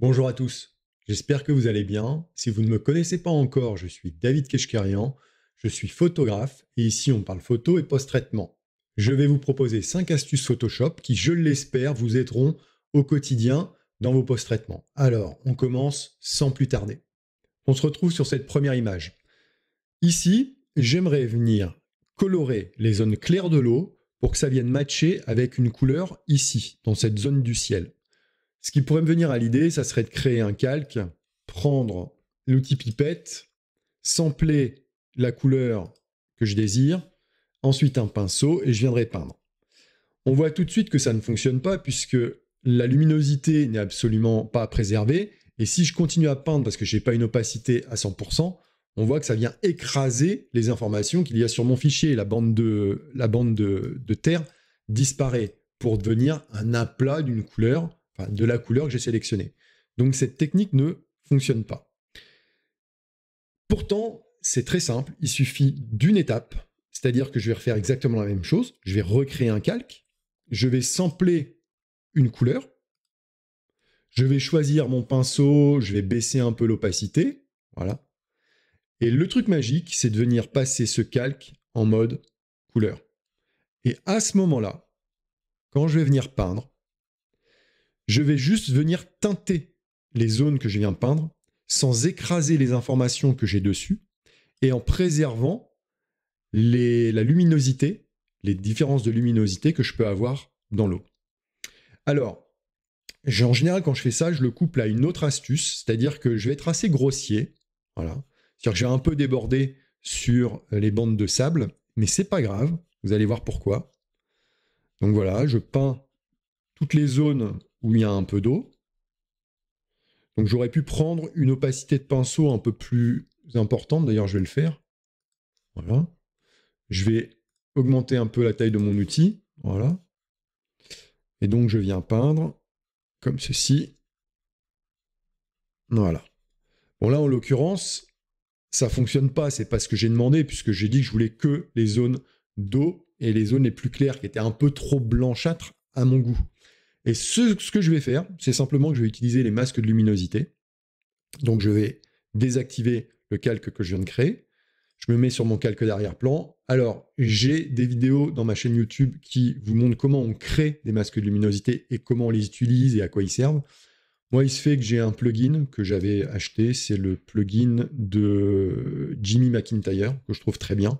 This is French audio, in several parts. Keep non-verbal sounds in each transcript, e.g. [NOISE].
Bonjour à tous, j'espère que vous allez bien. Si vous ne me connaissez pas encore, je suis David Keshkarian, je suis photographe et ici on parle photo et post-traitement. Je vais vous proposer 5 astuces Photoshop qui, je l'espère, vous aideront au quotidien dans vos post-traitements. Alors, on commence sans plus tarder. On se retrouve sur cette première image. Ici, j'aimerais venir colorer les zones claires de l'eau pour que ça vienne matcher avec une couleur ici, dans cette zone du ciel. Ce qui pourrait me venir à l'idée, ça serait de créer un calque, prendre l'outil pipette, sampler la couleur que je désire, ensuite un pinceau et je viendrai peindre. On voit tout de suite que ça ne fonctionne pas puisque la luminosité n'est absolument pas préservée et si je continue à peindre parce que je n'ai pas une opacité à 100%, on voit que ça vient écraser les informations qu'il y a sur mon fichier. La bande de, la bande de terre disparaît pour devenir un aplat d'une couleur de la couleur que j'ai sélectionnée. Donc cette technique ne fonctionne pas. Pourtant, c'est très simple, il suffit d'une étape, c'est-à-dire que je vais refaire exactement la même chose, je vais recréer un calque, je vais sampler une couleur, je vais choisir mon pinceau, je vais baisser un peu l'opacité, voilà. Et le truc magique, c'est de venir passer ce calque en mode couleur. Et à ce moment-là, quand je vais venir peindre, je vais juste venir teinter les zones que je viens de peindre sans écraser les informations que j'ai dessus et en préservant la luminosité, les différences de luminosité que je peux avoir dans l'eau. Alors, en général, quand je fais ça, je le couple à une autre astuce, c'est-à-dire que je vais être assez grossier. Voilà. C'est-à-dire que j'ai un peu débordé sur les bandes de sable, mais c'est pas grave. Vous allez voir pourquoi. Donc voilà, je peins toutes les zones où il y a un peu d'eau. Donc j'aurais pu prendre une opacité de pinceau un peu plus importante, d'ailleurs je vais le faire. Voilà. Je vais augmenter un peu la taille de mon outil. Voilà. Et donc je viens peindre comme ceci. Voilà. Bon là en l'occurrence, ça fonctionne pas, c'est pas ce que j'ai demandé, puisque j'ai dit que je voulais que les zones d'eau et les zones les plus claires qui étaient un peu trop blanchâtres à mon goût. Et ce, que je vais faire, c'est simplement que je vais utiliser les masques de luminosité. Donc je vais désactiver le calque que je viens de créer. Je me mets sur mon calque d'arrière-plan. Alors, j'ai des vidéos dans ma chaîne YouTube qui vous montrent comment on crée des masques de luminosité et comment on les utilise et à quoi ils servent. Moi, il se fait que j'ai un plugin que j'avais acheté. C'est le plugin de Jimmy McIntyre, que je trouve très bien.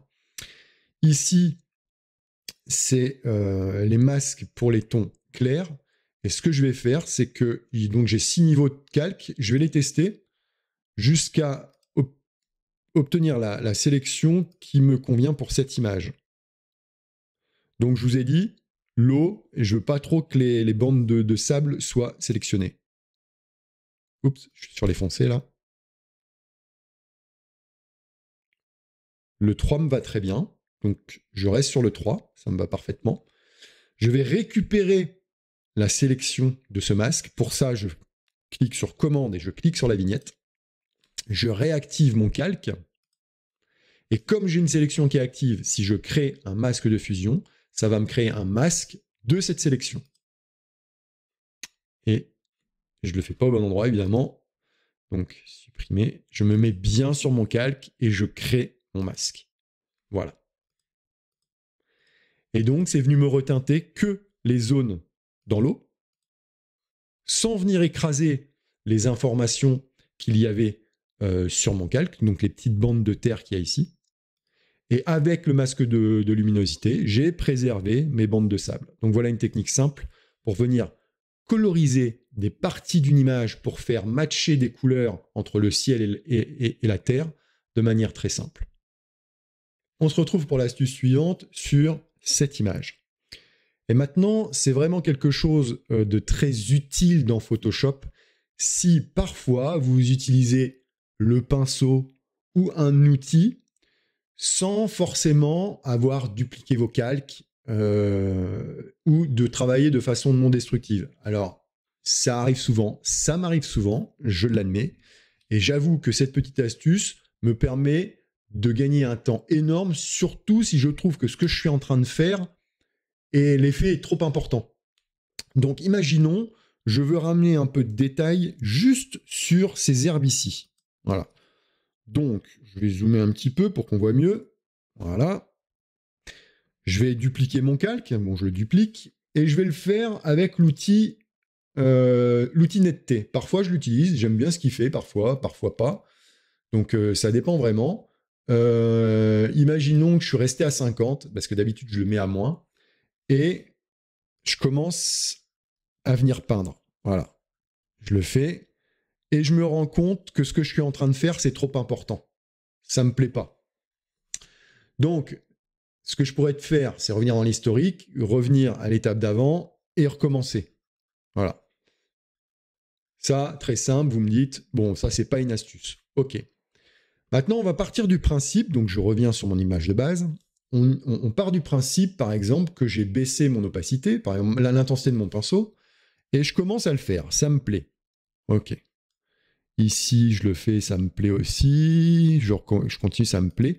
Ici, c'est euh, les masques pour les tons clairs. Et ce que je vais faire, c'est que donc j'ai six niveaux de calque, je vais les tester jusqu'à obtenir la, sélection qui me convient pour cette image. Donc je vous ai dit, l'eau, et je veux pas trop que les, bandes de, de, sable soient sélectionnées. Oups, je suis sur les foncés là. Le 3 me va très bien, donc je reste sur le 3, ça me va parfaitement. Je vais récupérer la sélection de ce masque. Pour ça, je clique sur commande et je clique sur la vignette. Je réactive mon calque. Et comme j'ai une sélection qui est active, si je crée un masque de fusion, ça va me créer un masque de cette sélection. Et je ne le fais pas au bon endroit, évidemment. Donc, supprimer. Je me mets bien sur mon calque et je crée mon masque. Voilà. Et donc, c'est venu me retinter que les zones dans l'eau, sans venir écraser les informations qu'il y avait euh, sur mon calque, donc les petites bandes de terre qu'il y a ici. Et avec le masque de, luminosité, j'ai préservé mes bandes de sable. Donc voilà une technique simple pour venir coloriser des parties d'une image pour faire matcher des couleurs entre le ciel et, la terre de manière très simple. On se retrouve pour l'astuce suivante sur cette image. Et maintenant, c'est vraiment quelque chose euh, de très utile dans Photoshop si parfois vous utilisez le pinceau ou un outil sans forcément avoir dupliqué vos calques euh, ou de travailler de façon non destructive. Alors, ça arrive souvent, ça m'arrive souvent, je l'admets, et j'avoue que cette petite astuce me permet de gagner un temps énorme, surtout si je trouve que ce que je suis en train de faire et l'effet est trop important. Donc imaginons, je veux ramener un peu de détail juste sur ces herbes ici. Voilà. Donc, je vais zoomer un petit peu pour qu'on voit mieux. Voilà. Je vais dupliquer mon calque. Bon, je le duplique. Et je vais le faire avec l'outil euh, netteté. Parfois, je l'utilise. J'aime bien ce qu'il fait. Parfois, parfois pas. Donc, euh, ça dépend vraiment. Euh, imaginons que je suis resté à 50, parce que d'habitude, je le mets à moins. Et je commence à venir peindre. Voilà. Je le fais. Et je me rends compte que ce que je suis en train de faire, c'est trop important. Ça ne me plaît pas. Donc, ce que je pourrais faire, c'est revenir dans l'historique, revenir à l'étape d'avant et recommencer. Voilà. Ça, très simple, vous me dites, bon, ça, c'est pas une astuce. OK. Maintenant, on va partir du principe, donc je reviens sur mon image de base, on, part du principe, par exemple, que j'ai baissé mon opacité, par exemple l'intensité de mon pinceau, et je commence à le faire, ça me plaît. Ok. Ici, je le fais, ça me plaît aussi, je, continue, ça me plaît.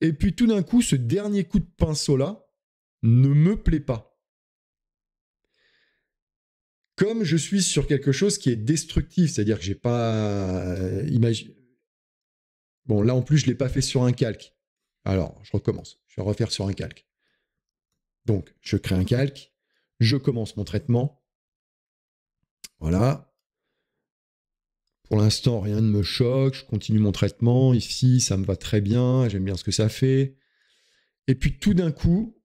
Et puis tout d'un coup, ce dernier coup de pinceau-là ne me plaît pas comme je suis sur quelque chose qui est destructif, c'est-à-dire que j'ai pas euh, Bon, là en plus, je l'ai pas fait sur un calque. Alors, je recommence. Je vais refaire sur un calque. Donc, je crée un calque. Je commence mon traitement. Voilà. Pour l'instant, rien ne me choque. Je continue mon traitement. Ici, ça me va très bien. J'aime bien ce que ça fait. Et puis, tout d'un coup,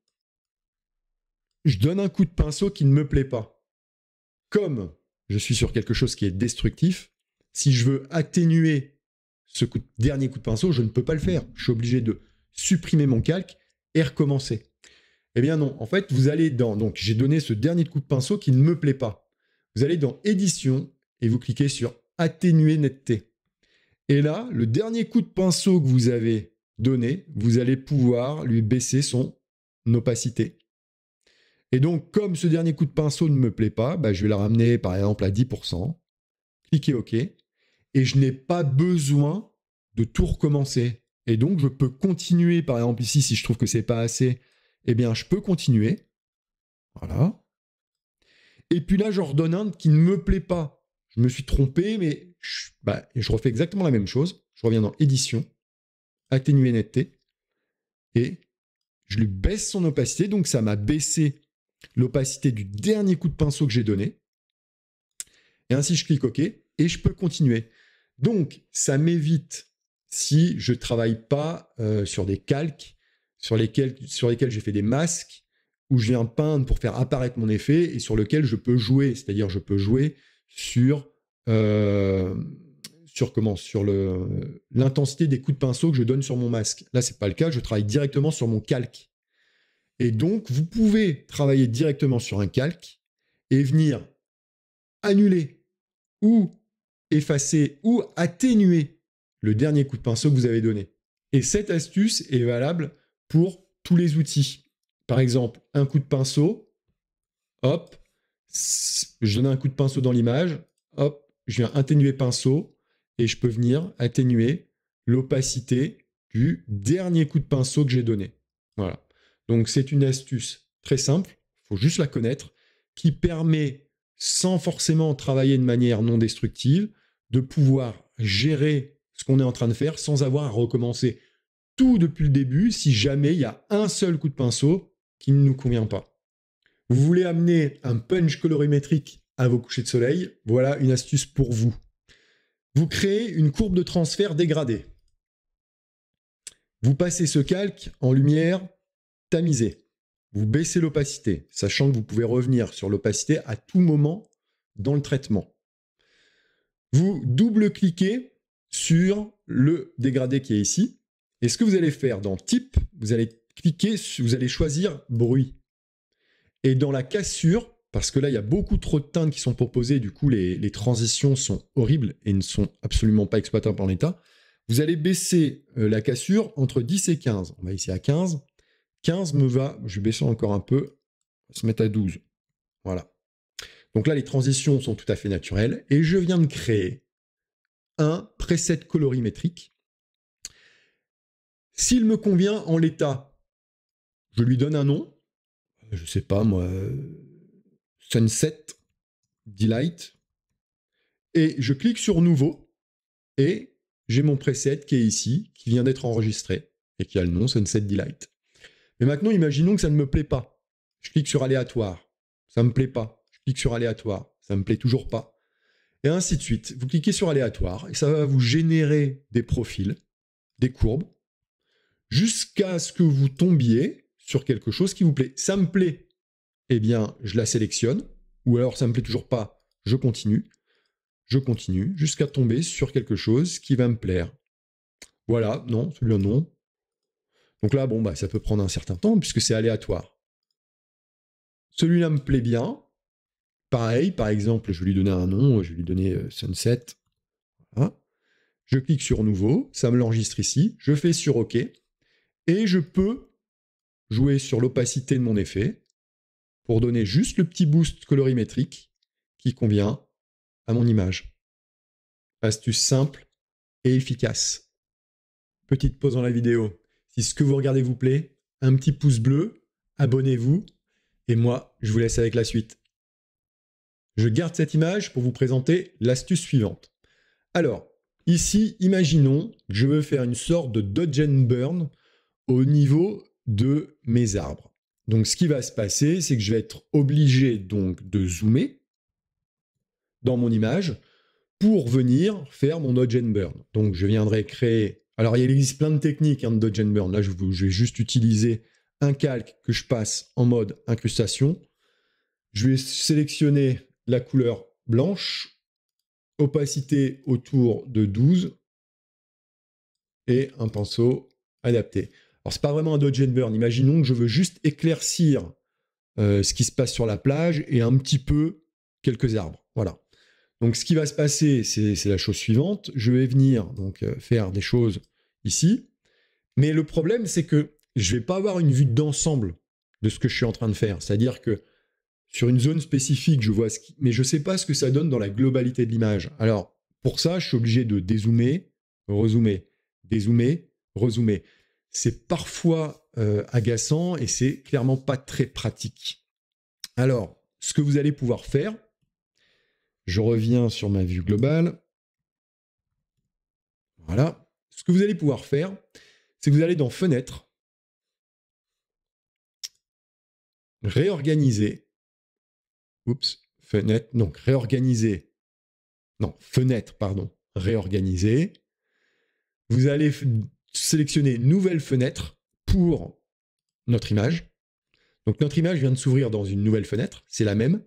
je donne un coup de pinceau qui ne me plaît pas. Comme je suis sur quelque chose qui est destructif, si je veux atténuer ce dernier coup de pinceau, je ne peux pas le faire. Je suis obligé de supprimer mon calque et recommencer. Eh bien non, en fait, vous allez dans, donc j'ai donné ce dernier coup de pinceau qui ne me plaît pas. Vous allez dans édition et vous cliquez sur atténuer netteté. Et là, le dernier coup de pinceau que vous avez donné, vous allez pouvoir lui baisser son opacité. Et donc, comme ce dernier coup de pinceau ne me plaît pas, bah, je vais la ramener par exemple à 10%, cliquez OK, et je n'ai pas besoin de tout recommencer. Et donc, je peux continuer, par exemple, ici, si je trouve que c'est pas assez, eh bien, je peux continuer. Voilà. Et puis là, j'en redonne un qui ne me plaît pas. Je me suis trompé, mais bah, je refais exactement la même chose. Je reviens dans édition, atténuer netteté, et je lui baisse son opacité. Donc, ça m'a baissé l'opacité du dernier coup de pinceau que j'ai donné. Et ainsi, je clique OK et je peux continuer. Donc, ça m'évite si je travaille pas euh, sur des calques sur lesquels, sur lesquels j'ai fait des masques, où je viens peindre pour faire apparaître mon effet et sur lequel je peux jouer, c'est-à-dire je peux jouer sur euh, sur comment sur le l'intensité des coups de pinceau que je donne sur mon masque. Là, n'est pas le cas, je travaille directement sur mon calque. Et donc, vous pouvez travailler directement sur un calque et venir annuler ou effacer ou atténuer le dernier coup de pinceau que vous avez donné. Et cette astuce est valable pour tous les outils. Par exemple, un coup de pinceau, hop, je donne un coup de pinceau dans l'image, hop, je viens atténuer pinceau et je peux venir atténuer l'opacité du dernier coup de pinceau que j'ai donné. Voilà. Donc c'est une astuce très simple, il faut juste la connaître, qui permet, sans forcément travailler de manière non destructive, de pouvoir gérer ce qu'on est en train de faire sans avoir à recommencer tout depuis le début si jamais il y a un seul coup de pinceau qui ne nous convient pas. Vous voulez amener un punch colorimétrique à vos couchers de soleil, voilà une astuce pour vous. Vous créez une courbe de transfert dégradée. Vous passez ce calque en lumière tamisée. Vous baissez l'opacité, sachant que vous pouvez revenir sur l'opacité à tout moment dans le traitement. Vous double-cliquez sur le dégradé qui est ici. Et ce que vous allez faire dans type, vous allez cliquer, vous allez choisir bruit. Et dans la cassure, parce que là, il y a beaucoup trop de teintes qui sont proposées, du coup, les, transitions sont horribles et ne sont absolument pas exploitables en état. Vous allez baisser euh, la cassure entre 10 et 15. On va ici à 15. 15 me va, je vais baisser encore un peu, se mettre à 12. Voilà. Donc là, les transitions sont tout à fait naturelles. Et je viens de créer un preset colorimétrique. S'il me convient en l'état, je lui donne un nom. Je sais pas moi, Sunset Delight. Et je clique sur Nouveau. Et j'ai mon preset qui est ici, qui vient d'être enregistré et qui a le nom Sunset Delight. Mais maintenant, imaginons que ça ne me plaît pas. Je clique sur Aléatoire. Ça me plaît pas. Je clique sur Aléatoire. Ça me plaît toujours pas et ainsi de suite. Vous cliquez sur aléatoire et ça va vous générer des profils, des courbes, jusqu'à ce que vous tombiez sur quelque chose qui vous plaît. Ça me plaît, eh bien je la sélectionne, ou alors ça me plaît toujours pas, je continue, je continue, jusqu'à tomber sur quelque chose qui va me plaire. Voilà, non, celui-là non. Donc là, bon, bah, ça peut prendre un certain temps puisque c'est aléatoire. Celui-là me plaît bien, Pareil, par exemple, je vais lui donner un nom, je vais lui donner euh, Sunset. Hein? je clique sur Nouveau, ça me l'enregistre ici, je fais sur OK, et je peux jouer sur l'opacité de mon effet pour donner juste le petit boost colorimétrique qui convient à mon image. Astuce simple et efficace. Petite pause dans la vidéo. Si ce que vous regardez vous plaît, un petit pouce bleu, abonnez-vous, et moi, je vous laisse avec la suite. Je garde cette image pour vous présenter l'astuce suivante. Alors, ici, imaginons que je veux faire une sorte de dodge and burn au niveau de mes arbres. Donc ce qui va se passer, c'est que je vais être obligé donc de zoomer dans mon image pour venir faire mon dodge and burn. Donc je viendrai créer... Alors il existe plein de techniques hein, de dodge and burn. Là, je vais juste utiliser un calque que je passe en mode incrustation. Je vais sélectionner la couleur blanche, opacité autour de 12 et un pinceau adapté. Alors c'est pas vraiment un dodge and burn, imaginons que je veux juste éclaircir euh, ce qui se passe sur la plage et un petit peu quelques arbres. Voilà. Donc ce qui va se passer, c'est la chose suivante. Je vais venir donc euh, faire des choses ici. Mais le problème, c'est que je vais pas avoir une vue d'ensemble de ce que je suis en train de faire. C'est-à-dire que sur une zone spécifique, je vois ce qui... mais je ne sais pas ce que ça donne dans la globalité de l'image. Alors, pour ça, je suis obligé de dézoomer, rezoomer, dézoomer, rezoomer. C'est parfois euh, agaçant et c'est clairement pas très pratique. Alors, ce que vous allez pouvoir faire, je reviens sur ma vue globale. Voilà. Ce que vous allez pouvoir faire, c'est que vous allez dans Fenêtre, réorganiser, Oups, fenêtre, donc réorganiser. Non, fenêtre, pardon. Réorganiser. Vous allez sélectionner nouvelle fenêtre pour notre image. Donc notre image vient de s'ouvrir dans une nouvelle fenêtre, c'est la même.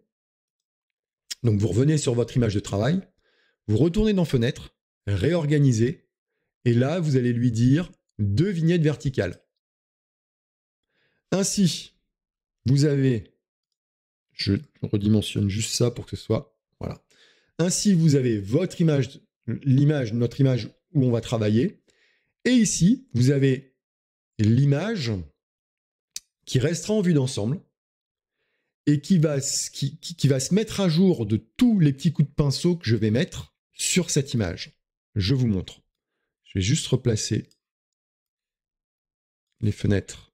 Donc vous revenez sur votre image de travail, vous retournez dans fenêtre, réorganiser, et là vous allez lui dire deux vignettes verticales. Ainsi, vous avez je redimensionne juste ça pour que ce soit. Voilà. Ainsi, vous avez votre image, l'image, notre image où on va travailler. Et ici, vous avez l'image qui restera en vue d'ensemble et qui va, qui va se mettre à jour de tous les petits coups de pinceau que je vais mettre sur cette image. Je vous montre. Je vais juste replacer les fenêtres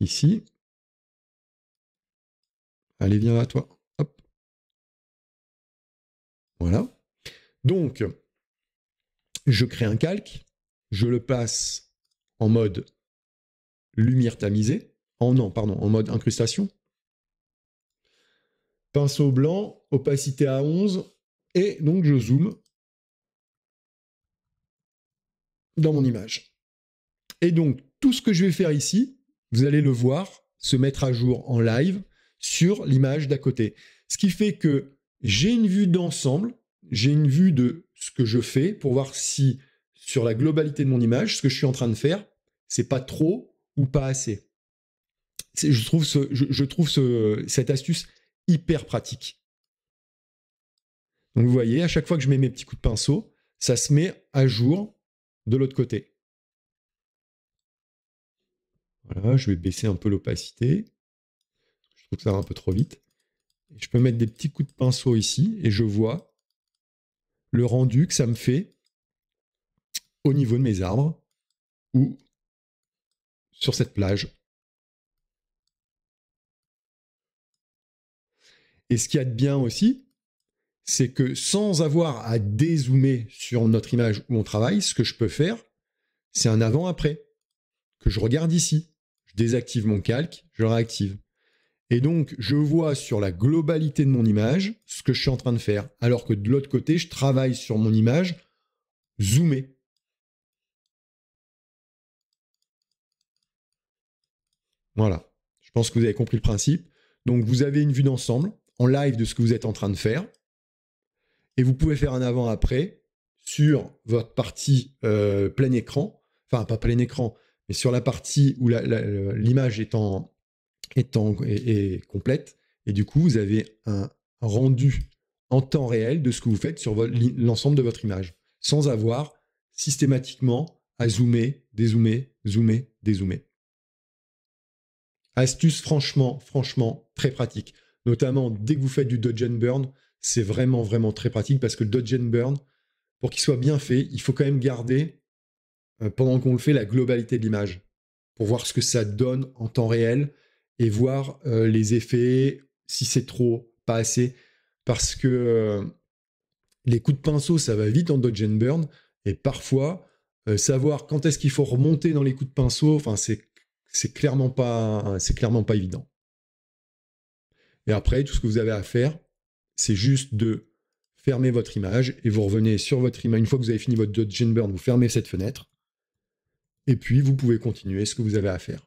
ici. Allez, viens à toi. Hop. Voilà. Donc, je crée un calque, je le passe en mode lumière tamisée, en non, pardon, en mode incrustation. Pinceau blanc, opacité à 11, et donc je zoome dans mon image. Et donc, tout ce que je vais faire ici, vous allez le voir se mettre à jour en live sur l'image d'à côté. Ce qui fait que j'ai une vue d'ensemble, j'ai une vue de ce que je fais pour voir si sur la globalité de mon image, ce que je suis en train de faire, c'est pas trop ou pas assez. Je trouve, cette astuce hyper pratique. Donc vous voyez, à chaque fois que je mets mes petits coups de pinceau, ça se met à jour de l'autre côté. Voilà, je vais baisser un peu l'opacité ça ça un peu trop vite. Je peux mettre des petits coups de pinceau ici et je vois le rendu que ça me fait au niveau de mes arbres ou sur cette plage. Et ce qu'il y a de bien aussi, c'est que sans avoir à dézoomer sur notre image ou mon travail, ce que je peux faire, c'est un avant-après que je regarde ici. Je désactive mon calque, je réactive. Et donc, je vois sur la globalité de mon image ce que je suis en train de faire. Alors que de l'autre côté, je travaille sur mon image zoomée. Voilà. Je pense que vous avez compris le principe. Donc, vous avez une vue d'ensemble en live de ce que vous êtes en train de faire. Et vous pouvez faire un avant-après sur votre partie euh, plein écran. Enfin, pas plein écran, mais sur la partie où l'image est en, est, complète. Et du coup, vous avez un rendu en temps réel de ce que vous faites sur l'ensemble de votre image, sans avoir systématiquement à zoomer, dézoomer, zoomer, dézoomer. Astuce franchement, franchement très pratique. Notamment dès que vous faites du dodge and burn, c'est vraiment, vraiment très pratique parce que le dodge and burn, pour qu'il soit bien fait, il faut quand même garder, euh, pendant qu'on le fait, la globalité de l'image pour voir ce que ça donne en temps réel et voir euh, les effets, si c'est trop, pas assez. Parce que euh, les coups de pinceau, ça va vite en dodge and burn. Et parfois, euh, savoir quand est-ce qu'il faut remonter dans les coups de pinceau, enfin, c'est, c'est, clairement pas, c'est clairement pas évident. Et après, tout ce que vous avez à faire, c'est juste de fermer votre image et vous revenez sur votre image. Une fois que vous avez fini votre dodge and burn, vous fermez cette fenêtre. Et puis, vous pouvez continuer ce que vous avez à faire.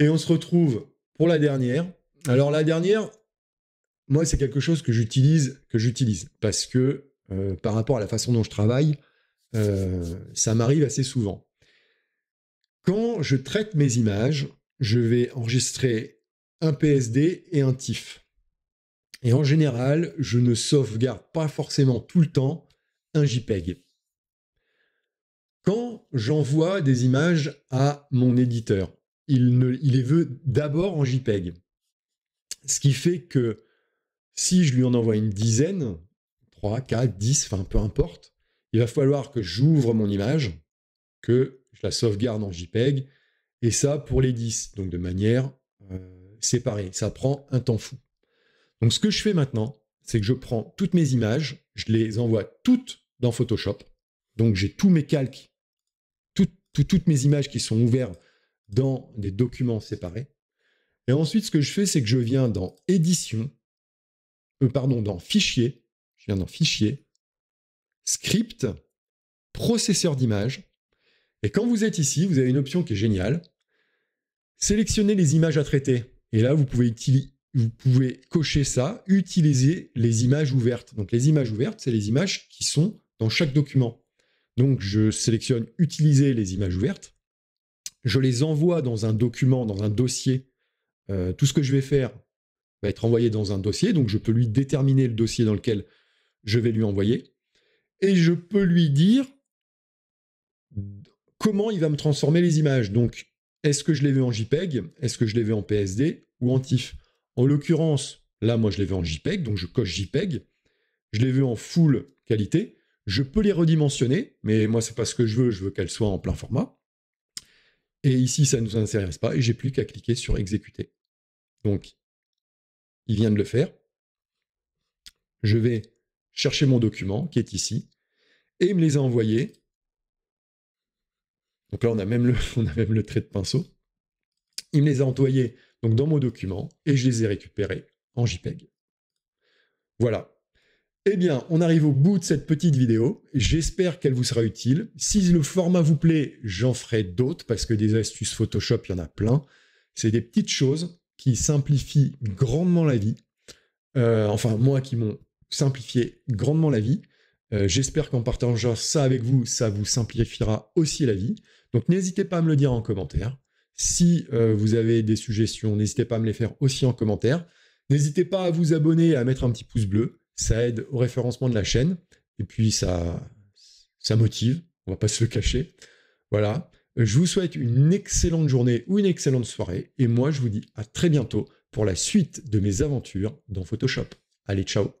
Et on se retrouve pour la dernière. Alors la dernière, moi c'est quelque chose que j'utilise, que j'utilise parce que euh, par rapport à la façon dont je travaille, euh, ça m'arrive assez souvent. Quand je traite mes images, je vais enregistrer un PSD et un TIFF. Et en général, je ne sauvegarde pas forcément tout le temps un JPEG. Quand j'envoie des images à mon éditeur, il, les veut d'abord en JPEG. Ce qui fait que si je lui en envoie une dizaine, 3, 4, 10, enfin peu importe, il va falloir que j'ouvre mon image, que je la sauvegarde en JPEG, et ça pour les 10, donc de manière euh, séparée. Ça prend un temps fou. Donc ce que je fais maintenant, c'est que je prends toutes mes images, je les envoie toutes dans Photoshop. Donc j'ai tous mes calques, toutes mes images qui sont ouvertes dans des documents séparés. Et ensuite, ce que je fais, c'est que je viens dans édition, euh, pardon, dans fichier, je viens dans fichier, script, processeur d'image. Et quand vous êtes ici, vous avez une option qui est géniale. Sélectionnez les images à traiter. Et là, vous pouvez cocher ça, utiliser les images ouvertes. Donc les images ouvertes, c'est les images qui sont dans chaque document. Donc je sélectionne utiliser les images ouvertes je les envoie dans un document, dans un dossier. Euh, tout ce que je vais faire va être envoyé dans un dossier, donc je peux lui déterminer le dossier dans lequel je vais lui envoyer, et je peux lui dire comment il va me transformer les images. Donc, est-ce que je les veux en JPEG, est-ce que je les veux en PSD ou en TIFF En l'occurrence, là, moi, je les veux en JPEG, donc je coche JPEG, je les veux en full qualité, je peux les redimensionner, mais moi, c'est pas ce que je veux, je veux qu'elles soient en plein format. Et ici, ça ne nous intéresse pas et j'ai plus qu'à cliquer sur exécuter. Donc, il vient de le faire. Je vais chercher mon document qui est ici et il me les a envoyés. Donc là, on a même le, [LAUGHS] on même le trait de pinceau. Il me les a envoyés donc, dans mon document et je les ai récupérés en JPEG. Voilà, eh bien, on arrive au bout de cette petite vidéo. J'espère qu'elle vous sera utile. Si le format vous plaît, j'en ferai d'autres parce que des astuces Photoshop, il y en a plein. C'est des petites choses qui simplifient grandement la vie. Euh, enfin, moi qui m'ont simplifié grandement la vie. Euh, j'espère qu'en partageant ça avec vous, ça vous simplifiera aussi la vie. Donc n'hésitez pas à me le dire en commentaire. Si euh, vous avez des suggestions, n'hésitez pas à me les faire aussi en commentaire. N'hésitez pas à vous abonner et à mettre un petit pouce bleu ça aide au référencement de la chaîne, et puis ça, ça motive, on va pas se le cacher. Voilà, je vous souhaite une excellente journée ou une excellente soirée, et moi je vous dis à très bientôt pour la suite de mes aventures dans Photoshop. Allez, ciao